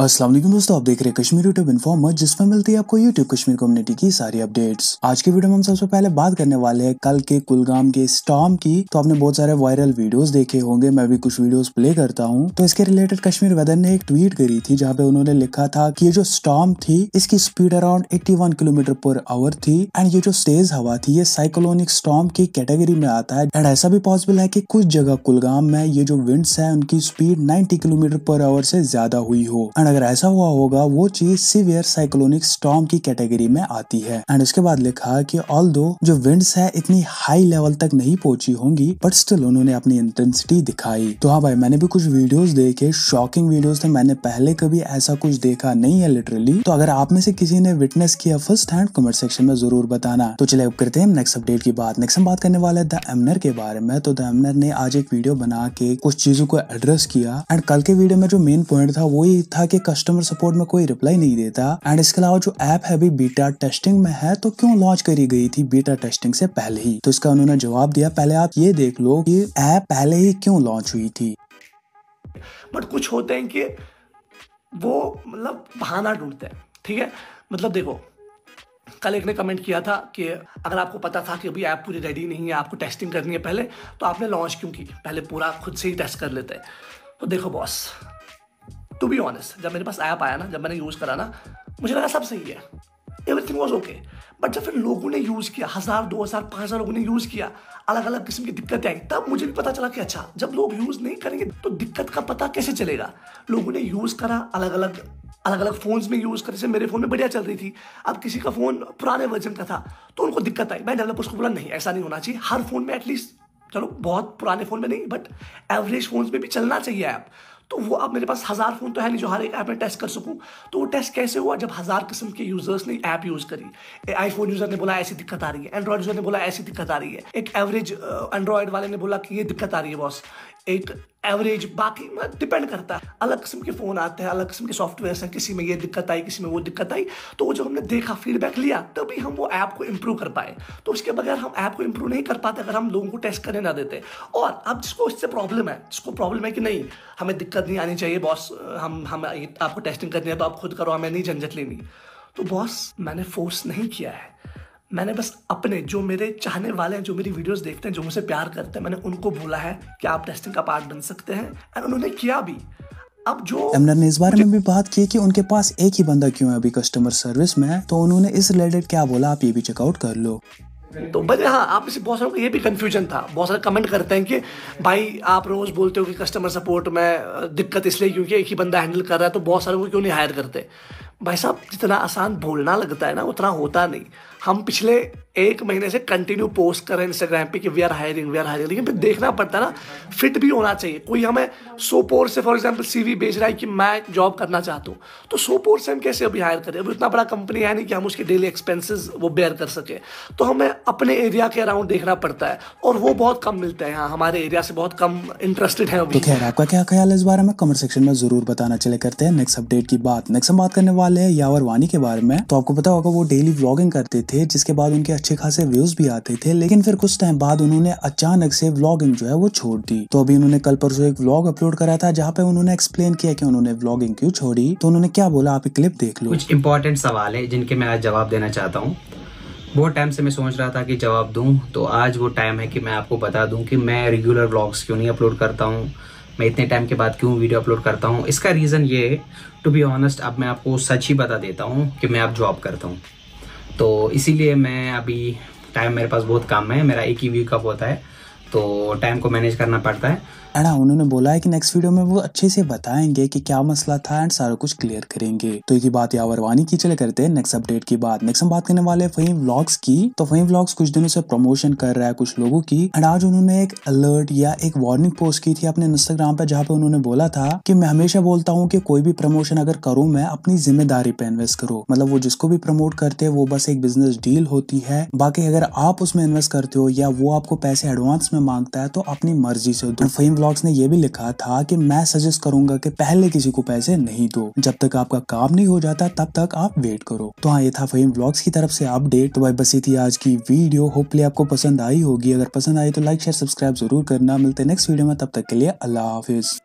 असलम दोस्तों आप देख रहे हैं कश्मीर यूट्यूब इन्फॉर्मर जिसमें मिलती है आपको यूट्यूब कश्मीर कम्युनिटी की सारी अपडेट्स आज के वीडियो में हम सबसे पहले बात करने वाले हैं कल के कुलगाम के स्टॉम की तो आपने बहुत सारे वायरल वीडियोस देखे होंगे मैं भी कुछ वीडियोस प्ले करता हूं तो इसके रिलेटेड कश्मीर वेदर ने एक ट्वीट करी थी जहाँ पे उन्होंने लिखा था की ये जो स्टॉम थी इसकी speed around eighty kilometre per hour थी एंड ये जो तेज हवा थी ये साइक्लोनिक स्टॉम की कैटेगरी में आता है एंड ऐसा भी पॉसिबल है की कुछ जगह कुलगाम में ये जो विंड्स है उनकी speed ninety kilometre per hour से ज्यादा हुई हो एंड अगर ऐसा हुआ होगा वो चीज सीवियर साइक्लोनिक स्टॉम की कैटेगरी में आती है एंड उसके बाद लिखा कि ऑल जो विंड्स है इतनी हाई लेवल तक नहीं पहुंची होंगी बट स्टिल उन्होंने अपनी इंटेंसिटी दिखाई तो हाँ भाई मैंने भी कुछ वीडियोस देखे शॉकिंग वीडियोस थे मैंने पहले कभी ऐसा कुछ देखा नहीं है लिटरली तो अगर आप में से किसी ने विटनेस किया फर्स्ट हैंड कमेंट सेक्शन में जरूर बताना तो चले अब करते हैं नेक्स्ट अपडेट की बात नेक्स्ट हम बात करने वाले द एमनर के बारे में तो द एमनर ने आज एक वीडियो बना के कुछ चीजों को एड्रेस किया एंड कल के वीडियो में जो मेन पॉइंट था वो ये था कि के कस्टमर सपोर्ट में कोई रिप्लाई नहीं देता एंड इसके अलावा जो ऐप है अभी बीटा टेस्टिंग में है तो क्यों लॉन्च करी गई थी बीटा टेस्टिंग से पहले ही तो इसका उन्होंने जवाब दिया पहले आप ये देख लो कि ऐप पहले ही क्यों लॉन्च हुई थी बट कुछ होते हैं कि वो मतलब बहाना ढूंढते हैं ठीक है मतलब देखो कल एक ने कमेंट किया था कि अगर आपको पता था कि अभी ऐप पूरी रेडी नहीं है आपको टेस्टिंग करनी है पहले तो आपने लॉन्च क्यों की पहले पूरा खुद से ही टेस्ट कर लेते हैं तो देखो बॉस टू बी ऑनेस्ट जब मेरे पास ऐप आया ना जब मैंने यूज़ करा ना मुझे लगा सब सही है एवरीथिंग वॉज ओके बट जब फिर लोगों ने यूज़ किया हज़ार दो हज़ार पाँच हज़ार लोगों ने यूज़ किया अलग अलग किस्म की दिक्कतें आई तब मुझे भी पता चला कि अच्छा जब लोग यूज़ नहीं करेंगे तो दिक्कत का पता कैसे चलेगा लोगों ने यूज़ करा अलग अलग अलग अलग फ़ोन्स में यूज़ कर से मेरे फ़ोन में बढ़िया चल रही थी अब किसी का फ़ोन पुराने वर्जन का था तो उनको दिक्कत आई मैं डेवलप उसको बोला नहीं ऐसा नहीं होना चाहिए हर फ़ोन में एटलीस्ट चलो बहुत पुराने फ़ोन में नहीं बट एवरेज फ़ोन में भी चलना चाहिए ऐप तो वो अब मेरे पास हज़ार फ़ोन तो है नहीं जो हर एक ऐप में टेस्ट कर सकूँ तो वो टेस्ट कैसे हुआ जब हज़ार किस्म के यूज़र्स ने ऐप यूज़ करी आईफोन यूज़र ने बोला ऐसी दिक्कत आ रही है एंड्रॉइड यूज़र ने बोला ऐसी दिक्कत आ रही है एक एवरेज एंड्रॉयड वाले ने बोला कि ये दिक्कत आ रही है बॉस एक एवरेज बाकी डिपेंड करता है अलग किस्म के फ़ोन आते हैं अलग किस्म के सॉफ्टवेयर हैं किसी में ये दिक्कत आई किसी में वो दिक्कत आई तो वो जब हमने देखा फीडबैक लिया तभी हम वो ऐप को इम्प्रूव कर पाए तो उसके बगैर हम ऐप को इम्प्रूव नहीं कर पाते अगर हम लोगों को टेस्ट करने ना देते और अब जिसको इससे प्रॉब्लम है जिसको प्रॉब्लम है कि नहीं हमें दिक्कत नहीं आनी चाहिए बॉस हम हम आपको टेस्टिंग करनी है तो आप खुद करो हमें नहीं झंझट लेनी तो बॉस मैंने फोर्स नहीं किया है मैंने बस अपने जो मेरे चाहने वाले हैं जो मेरी वीडियोस देखते हैं जो मुझसे प्यार करते हैं मैंने उनको बोला है कि आप टेस्टिंग का पार्ट बन सकते हैं एंड उन्होंने किया भी अब जो एमनर ने इस बारे में भी बात की कि उनके पास एक ही बंदा क्यों है अभी कस्टमर सर्विस में तो उन्होंने इस रिलेटेड क्या बोला आप ये भी चेकआउट कर लो तो बजे हाँ आप इसे बहुत सारों को ये भी कंफ्यूजन था बहुत सारे कमेंट करते हैं कि भाई आप रोज़ बोलते हो कि कस्टमर सपोर्ट में दिक्कत इसलिए क्योंकि एक ही बंदा हैंडल कर रहा है तो बहुत सारे को क्यों नहीं हायर करते भाई साहब जितना आसान बोलना लगता है ना उतना होता नहीं हम पिछले एक महीने से कंटिन्यू पोस्ट करें इंस्टाग्राम पे कि we are hiring we are hiring लेकिन फिर देखना पड़ता है ना फिट भी होना चाहिए कोई हमें सोपोर से फॉर एग्जाम्पल सी बेच रहा है कि मैं जॉब करना चाहता हूँ तो सोपोर से हम कैसे अभी हायर करें अभी इतना बड़ा कंपनी है नहीं कि हम उसके डेली एक्सपेंसिस वो बेयर कर सके तो हमें अपने एरिया के अराउंड देखना पड़ता है और वो बहुत कम मिलता है यहाँ हमारे एरिया से बहुत कम इंटरेस्टेड है तो खैर आपका क्या ख्याल है इस बारे में कमेंट सेक्शन में जरूर बताना चले करते हैं नेक्स्ट अपडेट की बात नेक्स्ट हम बात करने वाले हैं यावर वानी के बारे में तो आपको पता होगा वो डेली ब्लॉगिंग करते थे जिसके बाद उनके अच्छे खासे व्यूज भी आते थे लेकिन फिर कुछ टाइम बाद उन्होंने अचानक से व्लॉगिंग जो है वो छोड़ दी तो अभी उन्होंने कल परसों एक व्लॉग अपलोड कराया था जहाँ पे उन्होंने एक्सप्लेन किया कि उन्होंने व्लॉगिंग क्यों छोड़ी तो उन्होंने क्या बोला आप क्लिप देख लो कुछ इंपॉर्टेंट सवाल है जिनके मैं आज जवाब देना चाहता हूँ बहुत टाइम से मैं सोच रहा था कि जवाब दूँ तो आज वो टाइम है कि मैं आपको बता दूँ कि मैं रेगुलर व्लॉग्स क्यों नहीं अपलोड करता हूँ मैं इतने टाइम के बाद क्यों वीडियो अपलोड करता हूँ इसका रीज़न ये है टू बी ऑनेस्ट अब मैं आपको सच ही बता देता हूँ कि मैं अब जॉब करता हूँ तो इसीलिए मैं अभी टाइम मेरे पास बहुत काम है मेरा एक ही व्यू का होता है तो टाइम को मैनेज करना पड़ता है एंड उन्होंने बोला है कि नेक्स्ट वीडियो में वो अच्छे से बताएंगे कि क्या मसला था एंड सारा कुछ क्लियर करेंगे तो ये बात यावर वानी की चले करते हैं नेक्स्ट अपडेट की बात नेक्स्ट हम बात करने वाले फहीम व्लॉग्स की तो फहीम व्लॉग्स कुछ दिनों से प्रमोशन कर रहा है कुछ लोगों की एंड आज उन्होंने एक अलर्ट या एक वार्निंग पोस्ट की थी अपने इंस्टाग्राम पे जहाँ पे उन्होंने बोला था कि मैं हमेशा बोलता हूँ कि कोई भी प्रमोशन अगर करूँ मैं अपनी जिम्मेदारी पे इन्वेस्ट करो मतलब वो जिसको भी प्रमोट करते हैं वो बस एक बिजनेस डील होती है बाकी अगर आप उसमें इन्वेस्ट करते हो या वो आपको पैसे एडवांस में मांगता है तो अपनी मर्जी से दो फेम ब्लॉग्स ने यह भी लिखा था कि मैं सजेस्ट करूंगा कि पहले किसी को पैसे नहीं दो जब तक आपका काम नहीं हो जाता तब तक आप वेट करो तो हाँ ये था फेम ब्लॉग्स की तरफ से अपडेट तो भाई ये थी आज की वीडियो होपली आपको पसंद आई होगी अगर पसंद आई तो लाइक शेयर सब्सक्राइब जरूर करना मिलते नेक्स्ट वीडियो में तब तक के लिए अल्लाह हाफिज